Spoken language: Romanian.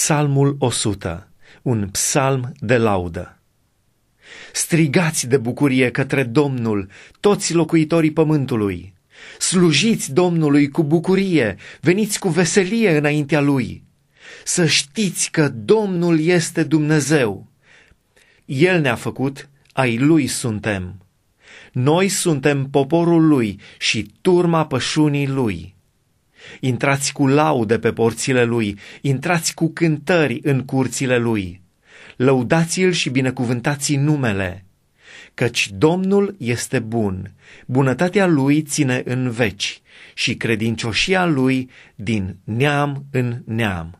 Psalmul 100, un psalm de laudă. Strigați de bucurie către Domnul, toți locuitorii pământului. Slujiți Domnului cu bucurie, veniți cu veselie înaintea lui. Să știți că Domnul este Dumnezeu. El ne-a făcut, ai lui suntem. Noi suntem poporul lui și turma pășunii lui. Intrați cu laude pe porțile lui, intrați cu cântări în curțile lui. Lăudați-l și binecuvântați numele, căci Domnul este bun, bunătatea lui ține în veci și credincioșia lui din neam în neam.